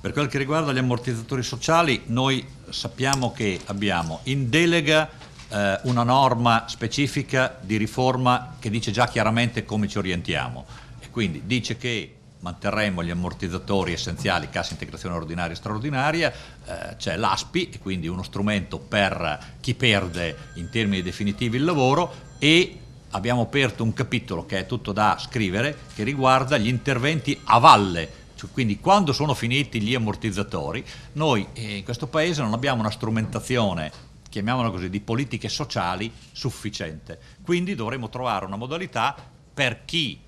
Per quel che riguarda gli ammortizzatori sociali, noi sappiamo che abbiamo in delega eh, una norma specifica di riforma che dice già chiaramente come ci orientiamo e quindi dice che manterremo gli ammortizzatori essenziali, cassa integrazione ordinaria e straordinaria, eh, c'è l'ASPI e quindi uno strumento per chi perde in termini definitivi il lavoro e abbiamo aperto un capitolo che è tutto da scrivere che riguarda gli interventi a valle cioè, quindi quando sono finiti gli ammortizzatori, noi eh, in questo Paese non abbiamo una strumentazione chiamiamola così, di politiche sociali sufficiente. Quindi dovremo trovare una modalità per chi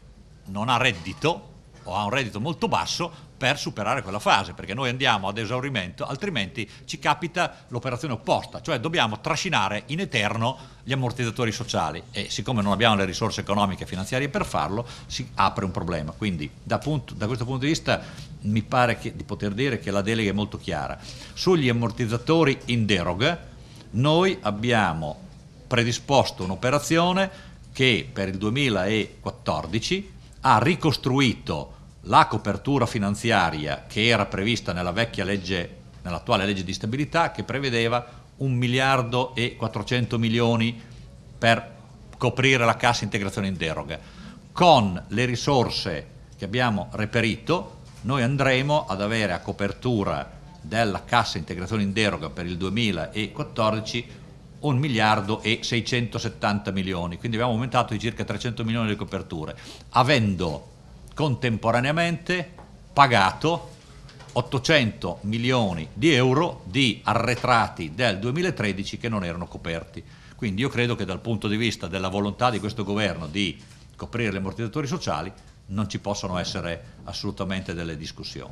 non ha reddito o ha un reddito molto basso per superare quella fase, perché noi andiamo ad esaurimento, altrimenti ci capita l'operazione opposta, cioè dobbiamo trascinare in eterno gli ammortizzatori sociali e siccome non abbiamo le risorse economiche e finanziarie per farlo, si apre un problema. Quindi da, punto, da questo punto di vista mi pare che, di poter dire che la delega è molto chiara. Sugli ammortizzatori in deroga noi abbiamo predisposto un'operazione che per il 2014 ha ricostruito la copertura finanziaria che era prevista nella vecchia legge, nell'attuale legge di stabilità, che prevedeva 1 miliardo e 400 milioni per coprire la cassa integrazione in deroga. Con le risorse che abbiamo reperito, noi andremo ad avere a copertura della cassa integrazione in deroga per il 2014 1 miliardo e 670 milioni, quindi abbiamo aumentato di circa 300 milioni le coperture, avendo contemporaneamente pagato 800 milioni di euro di arretrati del 2013 che non erano coperti. Quindi io credo che dal punto di vista della volontà di questo governo di coprire gli ammortizzatori sociali non ci possono essere assolutamente delle discussioni.